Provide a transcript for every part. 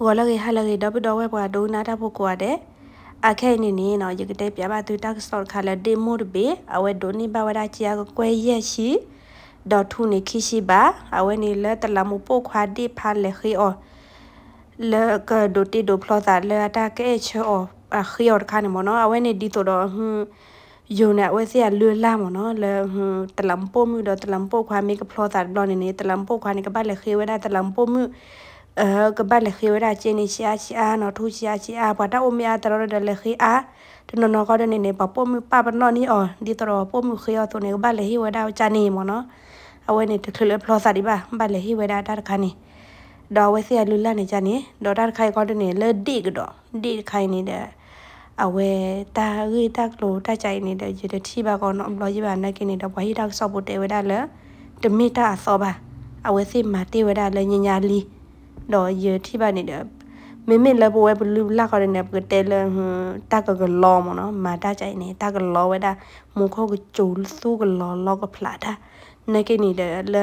ဟောလကေဟာလကေဒပဒဝဲပွားဒုနာတာဖို့ကွာတဲ့အခုနေနေနော်ရကတဲ့ပြပါသူတက်စတော့ခါလာဒီမို့ဘေအဝဲဒိုနီဘဝရာချီယာကွဲရရှိဒေါ်ထူနေခိရှိပါအဝဲနေလက်တလမှုပို့ခွာဒီဖာလေခီအောလေကဒိုတီဒိုဖလောတာလေတာကဲချေအောအခီအောခါနေမနော်အဝဲနေဒီတော့ဟွန်းယုံနဲ့ဝဲစီကလွယ်လာမနော်လေဟွန်းတလမ်ပို့မှုတော့တလမ်ပို့ခွာမိကဖလောတာဘလောနေနေတလမ်ပို့ခွာနေကပါလေခေဝဲတာတလမ်ပို့မှုအကဘတ်လက်ခေဝရာချင်းနေရှာချီအာနော်ထူချီအာချီအာဘာတာအိုမီအာတရောဒလက်ခေအာတနနော်ကဒနေနေပပိုမီပပနော်နီအော်ဒီတရောပိုမီခေယောတိုနေဘတ်လက်ဟိဝဒါချာနေမနော်အဝဲနေတခလဖလောစာဒီပါဘတ်လက်ဟိဝဒါတာခါနေဒေါ်ဝဲစီလူလာနေချာနေဒေါ်တာခိုင်ကဒနေလက်ဒီကတော့ဒီခိုင်နေတဲ့အဝဲတာရီတက်လိုတချိုင်နေတဲ့ရတဲ့တီပါကောနော်ဘလောကြီးပါနေကနေတော့ဘာဟိတာဆော့ဖို့တဲဝဲဒါလဲတမီတာအစောပါအဝဲစီမာတီဝဲဒါလဲညညာလီတော့ယေထိပါနေတယ်မင်းမင်းလဘဝဲဘလူလာကရနေပကတဲလဟတာကကလောမနော်မာတာချိုင်နေတာကလောဝဲတာမုခောကကျူလစုကလော လောကဖလာတာနကိနေတယ်လ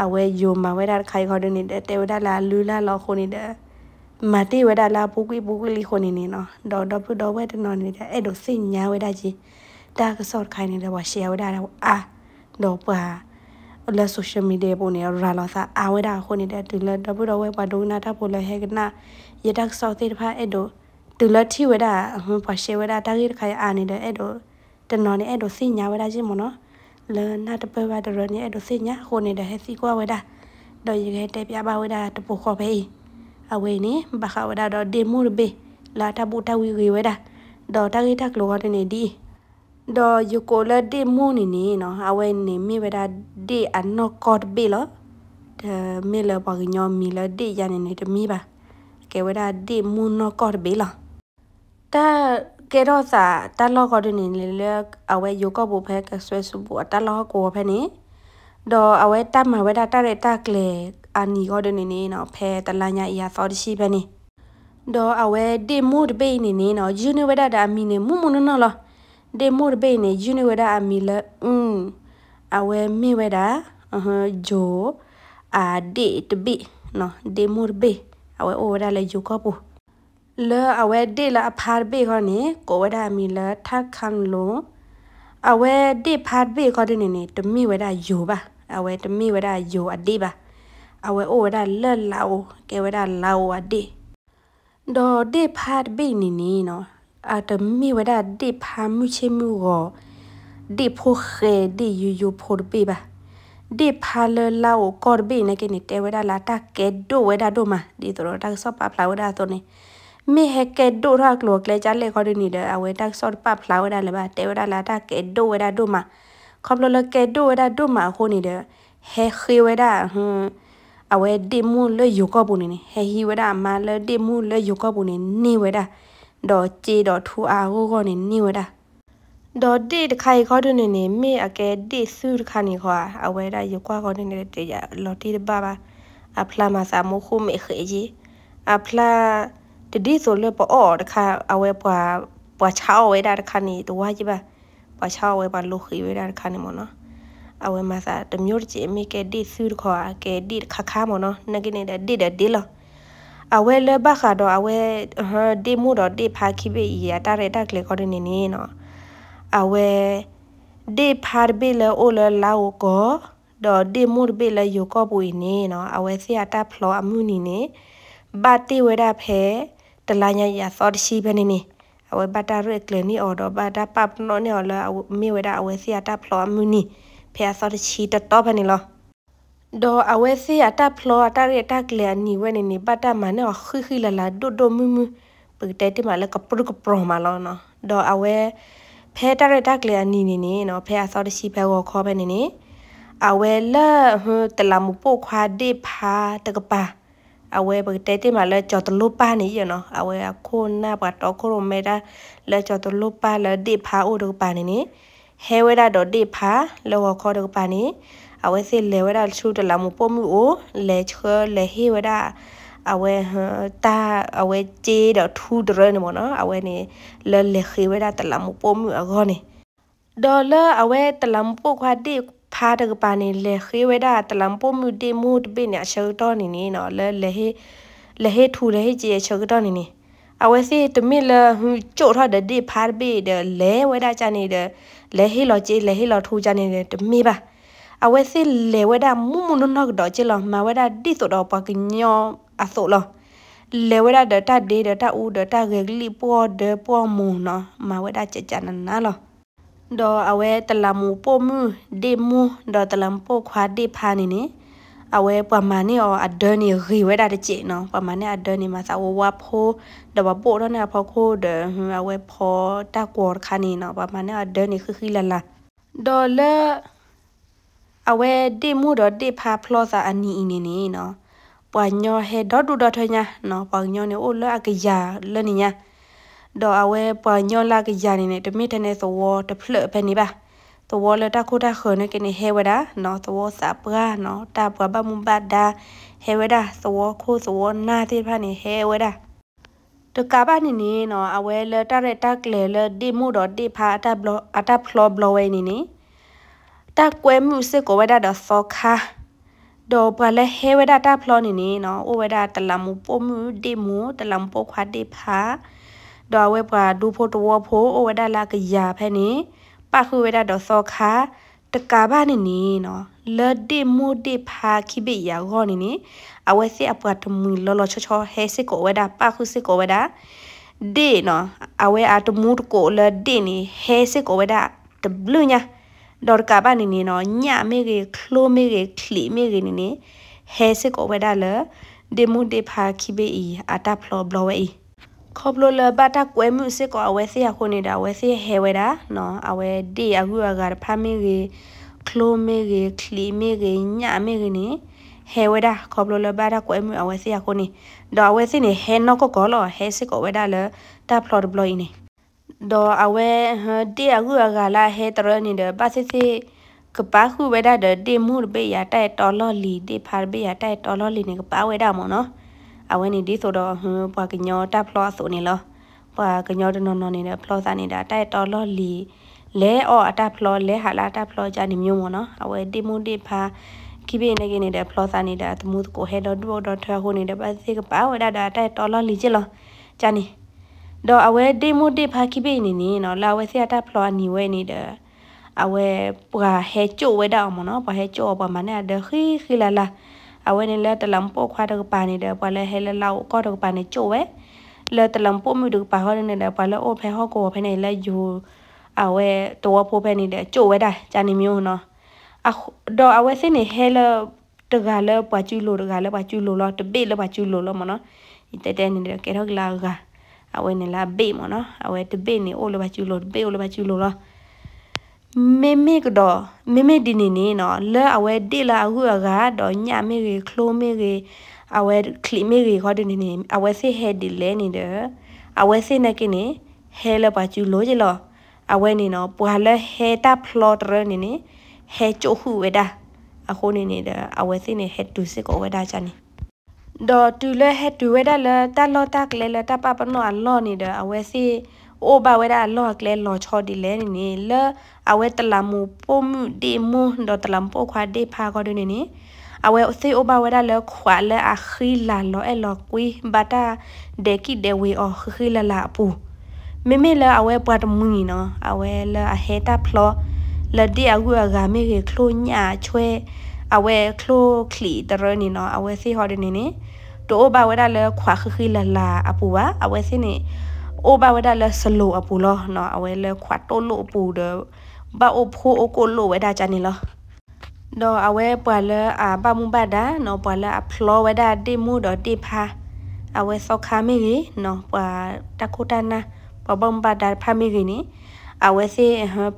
အဝဲယိုမဝဲတာခိုင်ခေါ်နေတယ်တေဝဒါလာလူလာလောခိုနေတယ်မတိဝဲတာလာပူကွီပူကွီလီခိုနေနေနော်ဒေါ်ဒေါ်ပူဒေါ်ဝဲတနော်နေတယ်အဲ့တော့စိတ်ညာဝဲတာကြီးတာကစော့ခိုင်နေတယ်ဘာရှယ်ဝဲတာအာတော့ပါ la social media bo ne ra la sa a we da ho ni da tu la da bu da we pa do na ta bo la he na ye da sa te pha e do tu la thi we da hu pa she we da ta gi kha a ni da e do ta no ne e do si nya we da ji mo no la na ta pe wa da ro ni e do si nya ho ni da he si kwa we da do ye ge te pya ba we da ta bo kho pe a we ni ba kha we da do de mu be la ta bu ta wi we da do ta gi ta lo ga ne di ดอยู่โกละเดมูนี่นี่เนาะเอาไว้นี่มีเวลาเดอันนอกกอดเบลเดมีเลบอกยอมมีละเดยันนี่เดมีปะแกเวลาเดมูนอกกอดเบลแต่แกรอสาตลอกอดนี่เลือกเอาไว้อยู่ก็บุเพกสวยสุบัวตลอกกัวแพนี้ดอเอาไว้ตั้มมาไว้ดาตาเรตาเกลอันนี้ก็เดนี่นี่เนาะแพตลายาอียาซอดิชีแพนี้ดอเอาไว้เดมูดเบนี่นี่เนาะยูนิเวดาดามีเนมูมุนนอลอ de mor be ne uniweda amila um awe miweda aha jo a de to be no de mor be awe ora le jo ko le awe de la phar be ko ne ko weda amila thak khang lo awe de phar be ko de ne ne to mi weda yo ba awe to mi weda yo a de ba awe o weda le lao ke weda lao a de do de phar be ni ni no อาจจะมีเวลได้ิพามุเชมูกอดิพพเคดิยูยูพูดบีบะดิพาเลลากอดบีนะกินิเตไวลได้ลาตาเกดูเวลาด้ดมาดิตัวเราตักซอปาพลาเวลาด้ตัวนี้มีเุเกดูรักหลวกเลยจ้าเลยคอดนี้เด้อเอาเว้ตักซอปาพลาเวลาด้เลยบ่ะเตไวลได้ลาตาเกดูเวลาด้ดมาคอมโลเลเกดูเวลาด้ดมาคนนี้เด้อเฮคือไว้าด้ฮึเอาเวาดิมูเลยอยู่กับุนี่เหตุเว้ได้มาเลยดิมูเลยอยู่กับุนี่นี่เวลาด้ดอเจดอทูอาโกก็นี่นี่วะดาดอเดตะไคข้อดุนี่นี่เมอะแกเดซูตะคันนี่ขวาเอาไว้ได้อยู่กว่าก็นี่เนี่ยเตยลอตีบาบาอะพลามาสามุคุเมเขยีอะพลาတတိဆိုလို့ပေါ့အော်တခါအဝဲပွားပွားချောဝဲတာတခါနေတော့ကြီးပါပွားချောဝဲပါလို့ခိဝဲတာတခါနေမနော်အဝဲမစားတမျိုးတချင်မိကဲတိဆူတခေါ်ကဲတိခါခါမနော်နကိနေတဲ့တိတဲ့တိလောအဝဲလဘခါတော့အဝဲဟောဒီမှုတော့ဒီဖာခိဘေဤရတရတက်လေကောနေနေနော်အဝဲဒီဖာဘေလအိုလလာကိုတော့ဒီမှုဘေလယကပူနေနော်အဝဲစီအတဖလောအမှုနေနေဘာတိဝဲတာဖဲတလာညာရသောတရှိပဲနေနေအဝဲဘတာရက်ကလနီအော်တော့ဘတာပပ်နော်နေော်လာမေဝဲတာအဝဲစီအတဖလောအမှုနေဖဲသောတရှိတတော့ပဲနေလောดอเอาเวซี่อัตาพลออัตาเรตาเกลียนี่เวนี่นี่บัตามันเนาะคือคือละละดูดมือมือปืดแต่มาแล้วก็ปรุกปรมาแล้วเนาะดอเอาเวเพตาเรตาเกลียนี่นี่นี่เนาะเพอาซอดชีเพวอคอไปนี่นี่เอาเวละเฮตะลามุโปควาเดพาตะกปาအဝဲပတဲတိမလဲကြော်တလူပါနေရနော်အဝဲအခုနာပတ်တော့ခုရမေတာလဲကြော်တလူပါလဲဒီဖာအိုတို့ပါနေနေဟဲဝဲတာတော့ဒီဖာလောခေါ်တို့ပါနေအဝဲစေလေဝဒါချူတလာမပေါ်မှုအိုလေချေလေဟေဝဒါအဝဲတာအဝဲဂျေတော့ထူတရနေမနော်အဝဲနေလေလေခေဝဒါတလာမပေါ်မှုအခေါနေဒေါ်လာအဝဲတလာမပေါ်ခွာဒီဖာတကပါနေလေခေဝဒါတလာမပေါ်မှုဒီမှုတပိနေအချေတော့နေနေနော်လေလေဟေလေဟေထူလေဟေဂျေအချေတော့နေနေအဝစီတမီလာဟူချိုထတဲ့ဒီဖာဘေဒလဲဝဲဒါချာနေတယ်လဲဟီလောချေလဲဟီလောထူချာနေတယ်တမီပါအဝဲစီလေဝဲဒါမူမူနုနော့ဒေါ်ချီလောမဝဲဒါဒီဆိုတော့ပကညောအဆိုလောလေဝဲဒါဒတာဒေဒတာဦးဒတာဂေဂလီပေါ်ဒပေါ်မူနော်မဝဲဒါချက်ချနနာလောဒေါ်အဝဲတလမူပိုမူဒေမူဒေါ်တလမ်ပိုခွာဒေဖာနေနေအဝဲပမာနေအော်အဒန်နီရီဝဲတာတကြည့်နော်ပမာနေအဒန်နီမှာစာဝဝဖိုးဒဘပိုတော့နေဖောက်ခိုးဒအဝဲဖော်တက်ကောခါနေနော်ပမာနေအဒန်နီခခီလာလာဒေါ်လာအဝဲတိမှုတော့တိဖာဖလောစာအနီအင်းနေနော်ပွာညောဟေဒေါ်ဒူဒေါ်ထညာနော်ပွာညောနေအိုလအကရာလနေညာဒေါ်အဝဲပွာညောလာကရာနေနေတမိတနေသဝတဖလပဲနေပါသဝလတခုတခွနကနေဟေဝဒာနော်သဝစာပရာနော်တာပွာဘမွန်ဘဒာဟေဝဒာသဝခိုးသဝနာတိဖာနေဟေဝဒာတကဘာနေနေနော်အဝဲလတရတကလေလဒီမှုတော့ဒီဖာအတဘလအတဖလောဘလဝဲနေနေတာကွဲမှုစစ်ကိုဝဒတာစောခါဒေါ်ပလဲဟဲဝဒတာဖလောနေနေနော်အိုဝဒတလမှုပိုမှုဒေမှုတလမှုပိုခွာဒေဖာဒေါ်ဝဲပွားဒူဖို့တဝဖို့အိုဝဒလာကရဖဲနေပခုဝဒတာစောခါတကာဘာနေနေနော်လဒေမှုဒေဖာခိဘေရဂောနေနေအဝဲစစ်အပွားတမှုလောလောချောချောဟဲစစ်ကိုဝဒပခုစစ်ကိုဝဒဒေနော်အဝဲအတမှုတကိုလဒေနေဟဲစစ်ကိုဝဒတဘလူညာดอร์กาบ้านนี่เนาะหญ้าเมเกคลเมเกคลีเมเกนี่นี่เฮเซโกเวดาเลเดมูเดพาคิเบอีอาตาพลอบลอเวอีขอบลลบาตากวยมุเซโกอเวเซียคนนี่ดาเวเซียเฮเวดาเนาะอเวเดอากูอากาพาเมเกคลเมเกคลีเมเกหญ้าเมเกนี่ဟဲဝဲဒါခေါပလိုလဘာဒါကွဲမှုအဝဲစီယခုန်ဒေါ်ဝဲစီနေဟဲနော့ကောကောလဟဲစစ်ကောဝဲဒါလတာဖလော့ဒဘလိုင်းနေดอเอาเวฮะเตียกูอกาลาเฮตรนี่เดอปาซิซิกปาคูเวดาเดอเดมูเบยาแต่ตอลอลีเดพาเบยาแต่ตอลอลีนี่กปาเวดามอเนาะเอาเวนี่ดิโซดอฮะปากญอตาพลอสุนี่ลอปากญอดนนนี่เดอพลอซานี่ดาแต่ตอลอลีလဲအော်အတာဖလောလဲဟာလာတာဖလောကြနေမျိုးမော်နော်အဝဲတိမုန်တိဖာခိပိနေကနေတဲ့ဖလောစာနေတာသမှုကိုဟဲဒေါ်ဒေါ်ထွားဟိုနေတဲ့ပါစေကပါဝဒတာတိုက်တော်လလီချစ်လောကြာနေတော့အဝဲဒေမိုတေဖာခိပိနေနေနော်လာဝဲဆရာတာဖလောနီဝဲနေတယ်အဝဲပွာဟဲချိုဝဲတော့မနော်ပွာဟဲချိုပမနဲ့ဒခိခိလာလာအဝဲနေလဲတလံပိုခွာတော့ပါနေတယ်ပွာလဲဟဲလဲလောက်ကောတော့ပါနေချိုဝဲလဲတလံပိုမှုတို့ပါဟောနေတယ်ပွာလဲအိုဖဲဟောကိုဖဲနေလဲယူအဝဲတော့ဖိုးဖဲနေတယ်ချိုဝဲတာဂျာနေမျိုးနော်အတော့အဝဲစနေဟဲလဲတကလည်းပွာကျူလိုတကလည်းပွာကျူလိုလောတပိလည်းပွာကျူလိုလောမနော်တဲတဲနေတယ်ကဲတော့လာက awe ne la be mo no awe te be ne o lo ba chu lo be o lo ba chu lo lo me me ko do me me di ni ni no le awe de la hu ga do nya me ge klo me ge awe kli me ge ko di ni ni awe se he di le ni de awe se na ke ni he la ba chu lo je lo awe ni no pu ha le he ta plot re ni ni he cho hu we da a ho ni ni de awe se ni he tu se ko we da cha ni ဒေါ်တူလဲဟက်တူဝဲဒါလဲတလောတကလဲလဲတပပနောအလောနေတယ်အဝဲစီအိုဘဝဲဒါလောကလဲလောချောဒီလဲနေနေလဲအဝဲတလမူပိုမှုဒီမူဒေါ်တလမ်ပိုခွာဒီဖာကောဒနေနေအဝဲစီအိုဘဝဲဒါလဲခွာလဲအခီလာလောအဲလောကွီဘတာဒေကိဒေဝေအောခီလာလာပူမေမေလဲအဝဲပွားတမူကြီးနော်အဝဲလဲအဟေတာဖလောလဲဒီအကူအဂါမေခေခလိုညာချွဲအဝဲခလိုခလီတရနီနော်အဝဲစီဟော်ဒနီနီတိုဘာဝဒါလဲခွာခခီလလာအပူဝါအဝဲစီနီအိုဘာဝဒါလဲဆလိုအပူလောနော်အဝဲလဲခွာတိုလိုအပူဒဘာအိုဖိုအိုကိုလိုဝဒါချာနီလောတော့အဝဲပွာလဲအဘာမူဘာဒါနော်ပွာလဲအဖလိုဝဒါဒီမူတော့ဒီဖာအဝဲစောခါမီကြီးနော်ပွာတကူတနာပဘမ်ဘာဒါဖာမီကြီးနီအဝဲစီ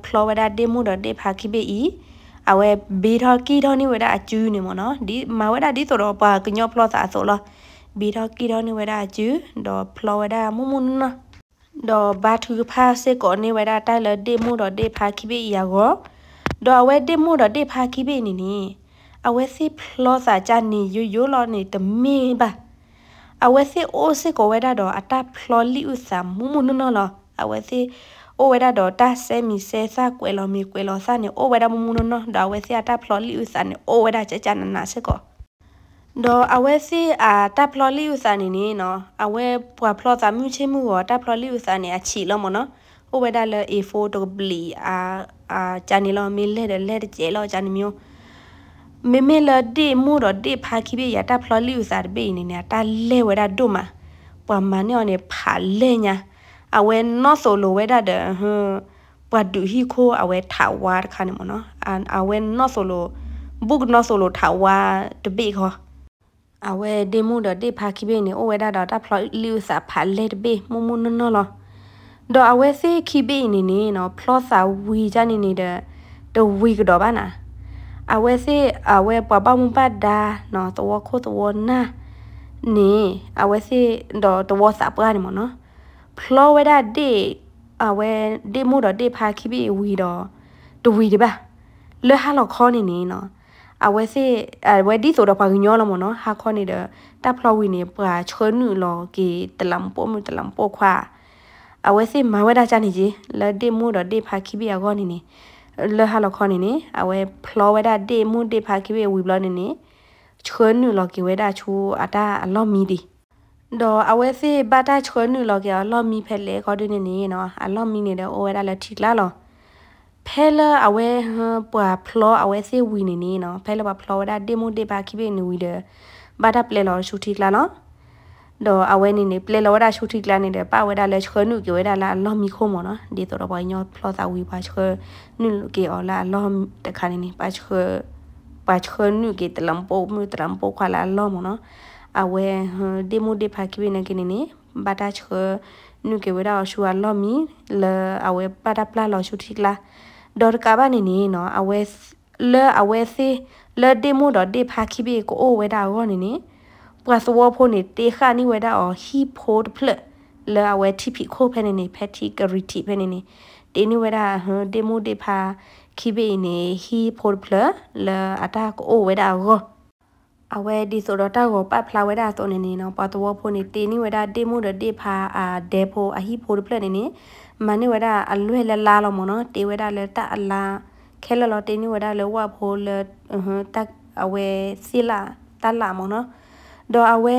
ဖလိုဝဒါဒီမူတော့ဒီဖာခိဘေဤအဝဲဘီထော်ကီထော်နိဝဲတာအကျူးနေမောနော်ဒီမဝဲတာဒီဆိုတော့ပါကညော့ဖလော့စာဆိုလောဘီထော်ကီထော်နိဝဲတာအကျူးတော့ဖလော့ဝဲတာမမွန်းနော်တော့ဘာသူဖာစေကောနိဝဲတာတိုက်လဒေမှုတော့ဒေဖာခိပိရာကိုတော့အဝဲဒေမှုတော့ဒေဖာခိပိနေနေအဝဲစီဖလော့စာကြနေယိုယိုလောနေတမင်းပါအဝဲစီအိုစေကောဝဲတာတော့အတဖလော်လီဥစာမမွန်းနော်လောအဝဲစီโอเวดาดอตาเซมีเซซาเกลอมีเกลอซาเนโอเวดามุมุนนอดาเวเซียตาพลอลิอุซานโอเวดาเจจานานาเซกอดออาเวซีอาตาพลอลิอุซานีนี่เนาะอาเวปัวพลอซามิชิมูวอตาพลอลิอุซานีอาฉีลอมอเนาะโอเวดาเลเอโฟตบลีอาอาจานีลอมีเลเดเลเดเจลอจานีมิโอမေမေလာဒီမူရဒီဖာခိဘရတာဖလလီဥစားဘေးနေနေတာလဲဝရဒုမပမာနေနေဖာလဲညာအဝဲနော့ဆိုလိုဝဲဒါဒဟပတ်ဒူဟီခိုအဝဲထာဝါခါနေမနော်အန်အဝဲနော့ဆိုလိုဘုကနော့ဆိုလိုထာဝါတပိခောအဝဲဒေမိုဒတေဖာခိဘေနေအဝဲဒါဒါတာဖလော်လီဆာဖာလက်ဘေမမနနော်လောဒေါ်အဝဲစေခိဘေနေနေနော်ဖလော့ဆာဝီကြနေနေတဲ့တဝီကတော့ပါနာအဝဲစေအဝဲပပမပဒါနော်တဝခိုးတဝနာနေအဝဲစေတော့တဝစာပကနေမနော် Florida ဒီအဝဲဒီမို့တော့ဒီဖာခိဘီဝီတော့တဝီတပါလဲဟာလောက်ခေါနေနေနော်အဝဲစေအဝဲဒီဆိုတော့ဘာညောလမနော်ဟာခေါနေတော့တပ်ဖလဝီနေပရာချွနူလောကေတလမ်ပိုမူတလမ်ပိုခွာအဝဲစေမဝဲတာချနေကြီးလဲဒီမို့တော့ဒီဖာခိဘီအခေါနေနေလဲဟာလောက်ခေါနေနေအဝဲဖလောဝဲတာဒီမို့ဒီဖာခိဘီဝီဘလနေနေချွနူလောကေဝဲတာချူအတာအလော့မီဒီดอเอาไว้สิบ้าได้ชวนหนูหรอกเกี่ยวลอมีเพลเลก็ดูในนี้เนาะอ่ะลอมีเนี่ยเดี๋ยวโอ้ได้แล้วทิกแล้วหรอเพลเลเอาไว้ปัวพลอเอาไว้สิวีในนี้เนาะเพลเลปัวพลอได้เดโมเดบาคิเบนูวีเดบ้าได้เพลเลอชูทิกแล้วเนาะดอเอาไว้นี่เนี่ยเพลเลอได้ชูทิกแล้วเนี่ยเดี๋ยวป้าไว้ได้แล้วชวนหนูเกี่ยวไว้ได้แล้วลอมีโคมเนาะดีตัวเราไปยอดพลอตาวีป้าชวนหนูเกี่ยวแล้วลอมแต่คันนี้ป้าชวนป้าชวนหนูเกี่ยวแต่ลำโพงมือแต่ลำโพงควาละลอมเนาะ awe demo de phakibe na kinini bata ch nuke wera shua lomi le awe bata pla lo shu thikla dor ka ba ni ni no awe le awe se le demo do de phakibe ko o wera go ni ni pwa so wo pho ni te kha ni wera o hi pho de phle le awe thi phi kho phe ni ni phe thi ka ri thi phe ni ni te ni wera demo de pha khibe ni hi pho de phle le ata ko o wera go အဝဲဒီဆိုတော့တောက်ကိုပတ်ဖလာဝဲတာဆိုနေနေနော်ပတ်တော်ဖို့နေတေနိဝဲတာတေမှုတော့တေဖာအာဒေဖို့အဟိဖို့ပလက်နေနေမနိဝဲတာအလွဲ့လဲလာလို့မနော်တေဝဲတာလဲတအလာခဲလလော်တေနိဝဲတာလဲဝဖို့လဲဟွန်းတက်အဝဲစီလာတလာမနော်ဒေါ်အဝဲ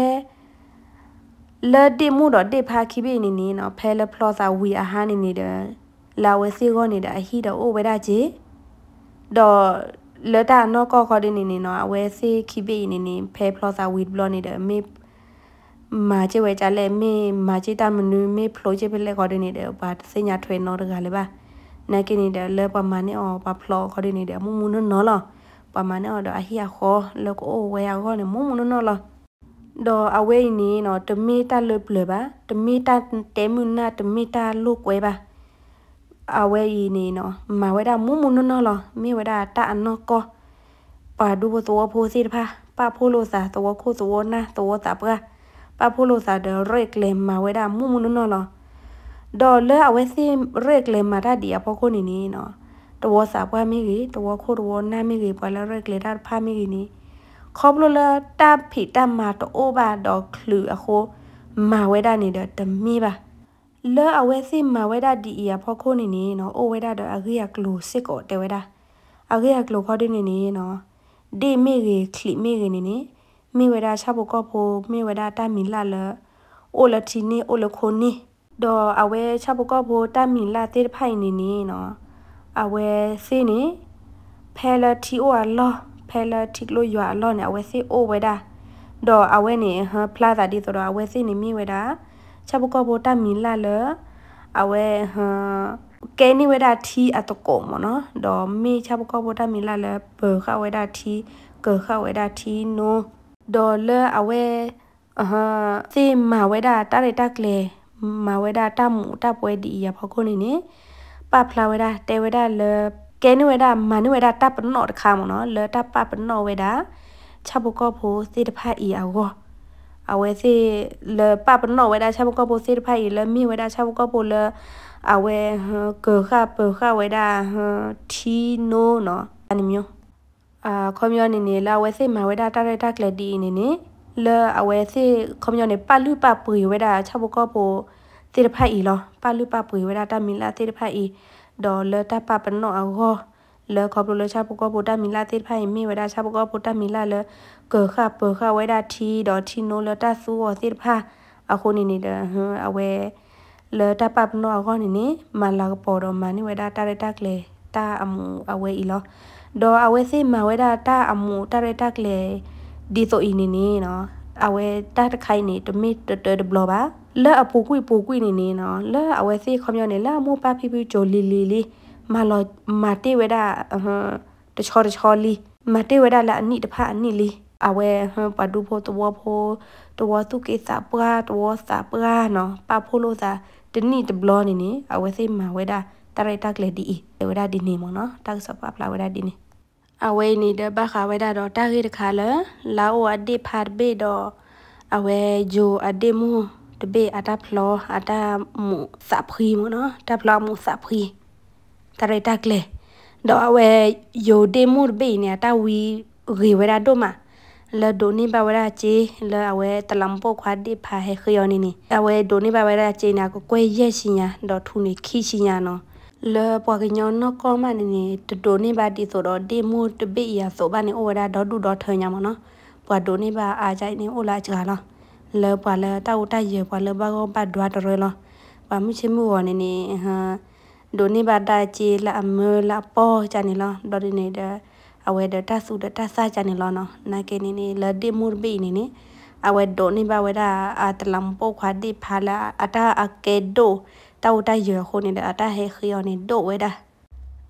လဲတေမှုတော့တေဖာခိပိနေနေနော်ဖဲလဲဖလော့စာဝီအဟာနေနေတယ်လာဝဲစီကောနေတဲ့အဟိတော့အိုဝဲတာကြီးဒေါ်လတာနော်ကောခေါ်ဒီနေနေနော်အဝဲစေးခိပိနေနေဖဲဖလော့စာဝီဘလော့နေတယ်မေမာချေဝဲကြလဲမေမာချေတာမနူမေဖလိုချေပဲလဲခေါ်ဒီနေတယ်ဘာစညာထွေနော်တကလည်းပါနာကိနေတယ်လဲပမာနေအော်ဘာဖလော့ခေါ်ဒီနေတယ်မူမူနော်လောပမာနေအော်တော့အဟိယခေါ်လောကအိုဝဲရခေါ်နေမူမူနော်လောတော့အဝဲနေနော်တမီတာလွတ်လွယ်ပါတမီတာတဲမူနာတမီတာလုတ်ွယ်ပါအဝဲဤနေနော်မဝဲတာမုံမုံနော်လောမိဝဲတာတအနော်ကောပါဒူဘသောဖိုးစီတဖာပါဖိုးလိုစာသောခိုးသောနာသောတာပကပါဖိုးလိုစာဒရက်လေမဝဲတာမုံမုံနော်လောဒေါ်လဲအဝဲစီရက်လေမတာဒီအဖို့ကိုနေနေနော်ตัวสาบว่าไม่กี่ตัวโคตรวน่าไม่กี่ปแล้วเรกเลด้าผ้าไม่กี่นี้ครอบลูละตาผีตามาตัวโอบาดอกคลืออะโคมาไว้ด้านนี้เดี๋ยวเต็มมีบ่ะလောအဝဲစီမဝဲဒဒီအဖောခိုနေနေနော်အိုဝဲဒတော့အဂိယကလိုစစ်ကိုတဲဝဲဒအဂိယကလိုခေါ်တဲ့နေနေနော်ဒေမေရေခလိမေရေနေနေမေဝဲဒချဘကောဖိုမေဝဲဒတာမီလာလအိုလတီနေအိုလခိုနေတော့အဝဲချဘကောဖိုတာမီလာတေဖိုင်နေနေနော်အဝဲစီနေဖဲလတီအိုအလောဖဲလတီကလိုရွာအလောနေအဝဲစီအိုဝဲဒတော့အဝဲနေဟပလာဇာဒီဆိုတော့အဝဲစီနေမေဝဲဒါချဘကောဘတာမီလာလအဝဲဟကဲနိဝဲဒါတီအတကောမနော်ဒေါ်မီချဘကောဘတာမီလာလဘခဝဲဒါတီကခဝဲဒါတီနိုဒေါ်လအဝဲအဟသေမဝဲဒါတရတက်လေမဝဲဒါတမှုတပွဲဒီရဖခုနေနေပဖလာဝဲဒါတဲဝဲဒါလကဲနိဝဲဒါမနိဝဲဒါတပနော့တခါမနော်လတပပနော့ဝဲဒါချဘကောဘသေတဖာဤအောအဝဲစီလပပနောဝဲဒါချဘကပိုစီဖိုင်လမီဝဲဒါချဘကပိုလအဝဲကခပခဝဲဒါတီနိုနော်အနမျိုးအာကွန်မြူနီနီလာဝဲစီမဝဲဒါတရတက်လက်ဒီနီနီလအဝဲစီကွန်မြူနီပလူပပွေဝဲဒါချဘကပိုစီဖိုင်လောပလူပပွေဝဲဒါတမီလာစီဖိုင်ဒေါ်လတပပနောအောလခေါပလိုလချဘကပိုတမီလာစီဖိုင်မီဝဲဒါချဘကပိုတမီလာလเกิดค่ะเปิดค่ะไว้ดาทีดอทีโนเลต้าซูวอสิผ้าอะคนนี่นี่เด้อฮะเอาไว้เลต้าปับนอก็นี่นี่มาลาปอดอมานี่ไว้ดาตาเรตักเลยตาอมูเอาไว้อีลอดอเอาไว้ซิมาไว้ดาตาอมูตาเรตักเลยดีโซอีนี่นี่เนาะเอาไว้ตาตะไคนี่ตะมิตะเตดบลอบาလဲအပူကွိပူကွိနေနေနော်လဲအဝဲစီခေါမျောနေလဲမိုးပါဖိဖိဂျိုလီလီလီမာလောမာတေဝဲဒါဟမ်တချောတချောလီမာတေဝဲဒါလာအနိတဖအနိလီအဝဲဟမ်ပဒူဖို့တဝဖို့တဝသူကိစပွားတဝစပွားနော်ပဖို့လို့သာတနည်းတဘလောနေနေအဝဲစိမဝဲတာတရိုက်တက်လေဒီအဝဲတာဒီနေမနော်တက်စပပလာဝဲတာဒီနေအဝဲနေတဲ့ဘခဝဲတာတော့တာခိတခါလလာဝအဒီဖာဘေတော့အဝဲဂျိုအဒီမူတဘေအတာဖလောအတာမူစပရီမနော်တဖလောမူစပရီတရိုက်တက်လေတော့အဝဲယိုဒေမူဘေနေတာဝီရေဝဲတာတော့မှာလဒိုနီဘဝရာချေလအဝဲတလမ်ပိုခွာဒီဖာဟေခယောနီနီအဝဲဒိုနီဘဝရာချေနာကိုကွဲရက်ရှင်ညာဒေါ်ထူနီခီရှင်ညာနော်လေပွားကညောနကောမနီနီတဒိုနီဘာတီဆိုတော့ဒီမူတပိယာဆိုဘာနီအိုဝရာဒေါ်ဒူဒေါ်ထညာမနော်ပွားဒိုနီဘာအာကြိုင်နီအိုလာချာလားလေပွားလေတောက်တိုက်ရပွားလေဘာကောဘတ်ဒွာတော်ရလားပါမှုချင်းမှုဝနီနီဟာဒိုနီဘာတာချေလာအမေလာပေါ်ချာနီလားဒေါ်ဒီနေတဲ့အဝဲဒတဆုဒတဆာချနေလောနော်နာကေနေနေလဒီမူဘီနေနေအဝဲဒိုနေဘဝဲဒါအတလမ်ပိုခွာဒီဖာလာအတာအကေဒိုတောက်တရခိုနေတဲ့အတာဟေခီယောနေဒိုဝဲဒါ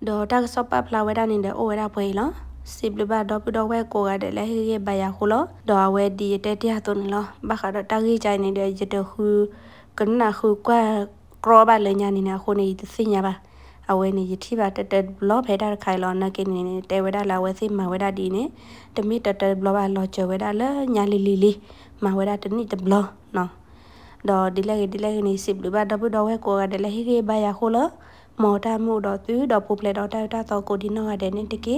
ဒေါ်တက်စောပပလာဝဲဒါနေတဲ့အဝဲဒါဖွေလောစီဘလဘဒေါ်ပဒေါ်ဝဲကိုကတဲ့လဲဟေရဲ့ဘယာခုလောဒေါ်ဝဲဒီတဲ့တရားသွန်လောဘခါတော့တာကြီးချိုင်နေတဲ့ရတဲ့ခုကနနာခုကွာကရောပါလေညာနေနာခုနေသိညာပါအဝဲနေယတိပါတတဘလော့ဖဲတာခိုင်လောနကိနေနေတဲဝဲတာလာဝဲစီမဝဲတာဒီနေတမိတတဘလော့ပါလော့ချဝဲတာလညာလီလီလီမဝဲတာတနိတဘလော့နော်တော့ဒီလက်ဒီလက်နေစစ်လူပါတော့တော့ဝဲကိုကဒလက်ဟိရပါရခိုလမော်တာမှုတော့သူတော့ပိုပလက်တော့တာတာတော့ကိုဒီနော်ကတဲ့နေတကေ